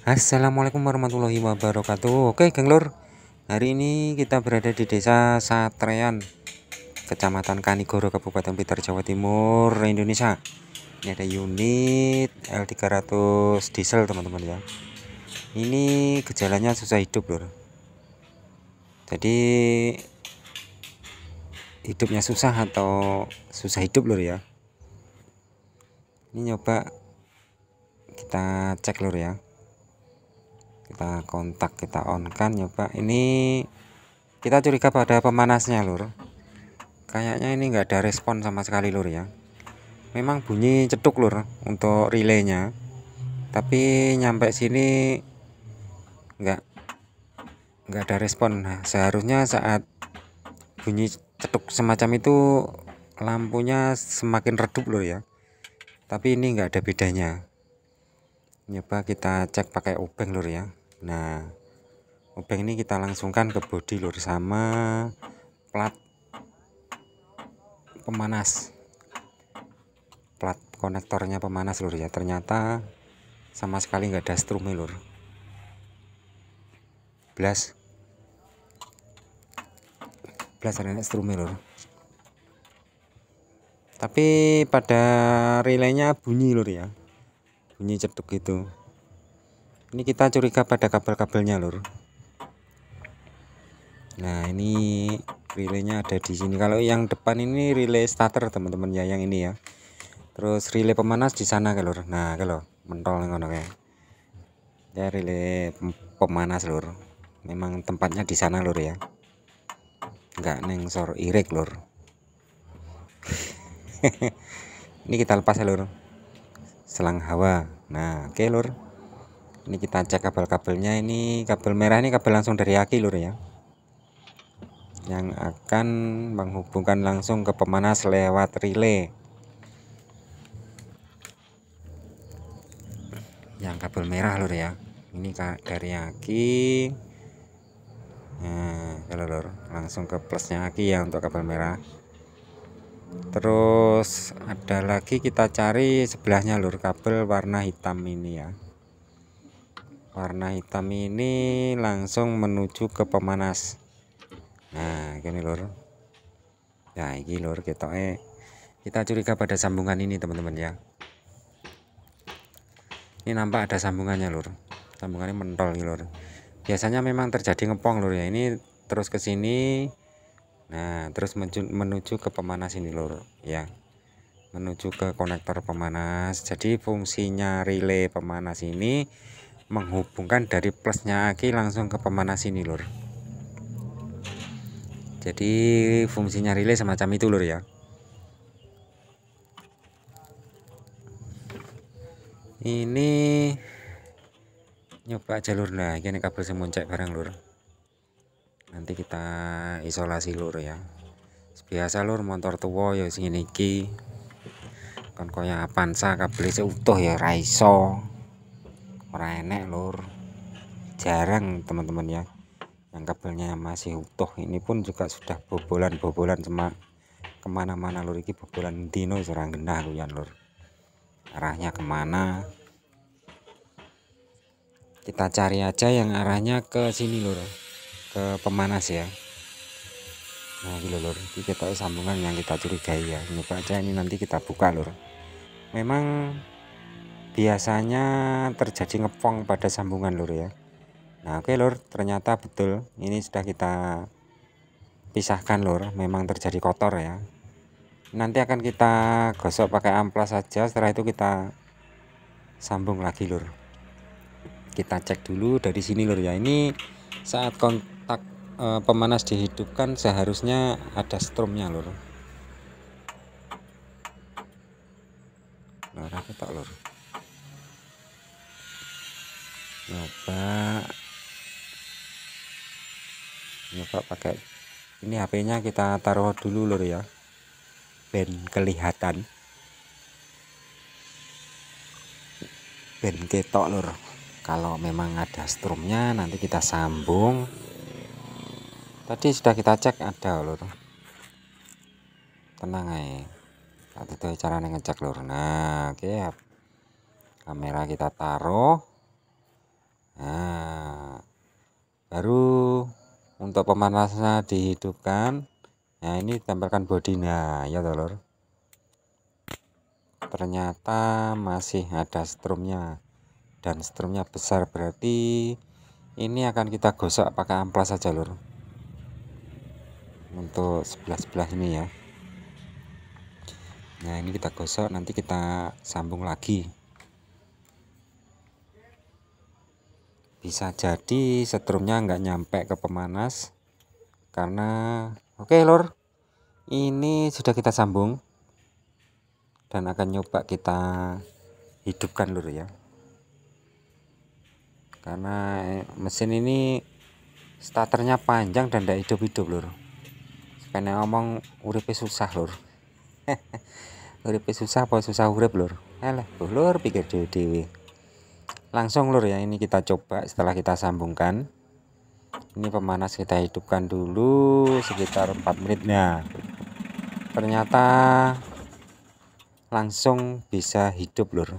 Assalamualaikum warahmatullahi wabarakatuh Oke Geng Lur Hari ini kita berada di desa Satrean Kecamatan Kanigoro Kabupaten Blitar Jawa Timur Indonesia Ini ada unit L300 diesel teman-teman ya Ini gejalanya susah hidup lur Jadi Hidupnya susah atau susah hidup lur ya Ini nyoba kita cek lur ya kita kontak kita on kan ya Pak ini kita curiga pada pemanasnya lur kayaknya ini enggak ada respon sama sekali lur ya memang bunyi cetuk lur untuk relaynya tapi nyampe sini enggak enggak ada respon nah, seharusnya saat bunyi cetuk semacam itu lampunya semakin redup lur ya tapi ini enggak ada bedanya nyoba kita cek pakai obeng lur ya nah obeng ini kita langsungkan ke bodi lur sama plat pemanas plat konektornya pemanas lur ya ternyata sama sekali nggak ada strum lur blas, Blas ada strum lur tapi pada relaynya bunyi lur ya bunyi cetuk gitu ini kita curiga pada kabel-kabelnya lur nah ini relaynya ada di sini kalau yang depan ini relay starter teman-teman ya yang ini ya terus relay pemanas di sana lur nah kalau mentol ngono ya ya relay pemanas lur memang tempatnya di sana lur ya enggak neng sor irik lur ini kita lepas ya lur selang hawa nah oke okay, lur ini kita cek kabel-kabelnya ini kabel merah ini kabel langsung dari aki lur ya yang akan menghubungkan langsung ke pemanas lewat relay yang kabel merah lur ya ini dari aki nah ya, lur langsung ke plusnya aki ya untuk kabel merah terus ada lagi kita cari sebelahnya lur kabel warna hitam ini ya warna hitam ini langsung menuju ke pemanas nah gini lor Ya, ini lor kita eh kita curiga pada sambungan ini teman-teman ya ini nampak ada sambungannya lor sambungannya mentol nih lor biasanya memang terjadi ngepong lor ya ini terus ke sini nah terus menuju, menuju ke pemanas ini lor ya menuju ke konektor pemanas jadi fungsinya relay pemanas ini menghubungkan dari plusnya aki langsung ke pemanas ini lur jadi fungsinya relay semacam itu lur ya ini nyoba jalur nah ini kabel semuncak barang lur nanti kita isolasi lur ya biasa lur motor tua ya sing iki kon kaya Avanza kabel seutuh ya raiso orang enek lur jarang teman-teman ya yang kabelnya masih utuh ini pun juga sudah bobolan-bobolan cuma kemana-mana lur iki bobolan dino serang genah luyan lur arahnya kemana kita cari aja yang arahnya ke sini lur ke pemanas ya Nah, gila lur, ini kita sambungan yang kita curigai ya. Ini aja ini nanti kita buka lur. Memang biasanya terjadi ngepong pada sambungan lur ya nah oke okay, lur ternyata betul ini sudah kita pisahkan lur memang terjadi kotor ya nanti akan kita gosok pakai amplas saja setelah itu kita sambung lagi lur kita cek dulu dari sini lur ya ini saat kontak e, pemanas dihidupkan seharusnya ada stromnya lur lur aku tak lur coba coba pakai ini HP-nya kita taruh dulu lur ya ben kelihatan ben ketok lur kalau memang ada strumnya nanti kita sambung tadi sudah kita cek ada lur tenang aja tadi itu cara ngecek lur nah oke okay. kamera kita taruh Nah, baru untuk pemanasnya dihidupkan. Nah, ini tempelkan bodinya ya, telur. Ternyata masih ada strumnya dan strumnya besar berarti ini akan kita gosok pakai amplas saja, Lur. Untuk sebelah-sebelah ini ya. Nah, ini kita gosok nanti kita sambung lagi. bisa jadi setrumnya nggak nyampe ke pemanas karena oke okay, lor ini sudah kita sambung dan akan nyoba kita hidupkan lur ya karena eh, mesin ini starternya panjang dan tidak hidup-hidup lur karena ngomong uripe susah lur uripe susah apa susah urip lur lah lur pikir Dewi dewi langsung lur ya ini kita coba setelah kita sambungkan ini pemanas kita hidupkan dulu sekitar 4 menit nah ternyata langsung bisa hidup lur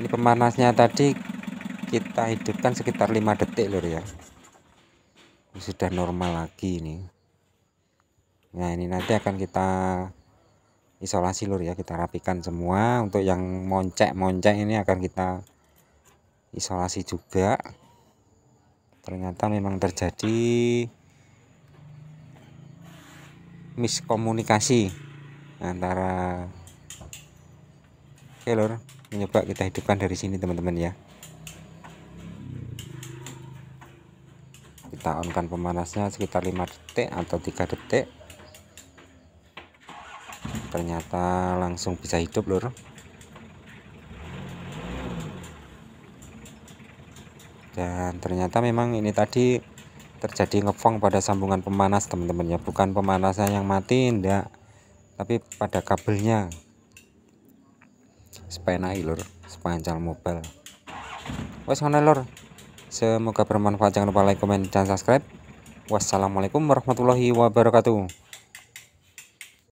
ini pemanasnya tadi kita hidupkan sekitar 5 detik lur ya sudah normal lagi ini nah ini nanti akan kita isolasi lur ya kita rapikan semua untuk yang moncek-moncek ini akan kita isolasi juga ternyata memang terjadi miskomunikasi antara oke lor kita hidupkan dari sini teman-teman ya kita onkan pemanasnya sekitar 5 detik atau 3 detik ternyata langsung bisa hidup lur dan ternyata memang ini tadi terjadi ngefong pada sambungan pemanas teman-teman ya bukan pemanasnya yang mati enggak tapi pada kabelnya sepenai lur sepanjang mobile wes lur semoga bermanfaat jangan lupa like comment dan subscribe wassalamualaikum warahmatullahi wabarakatuh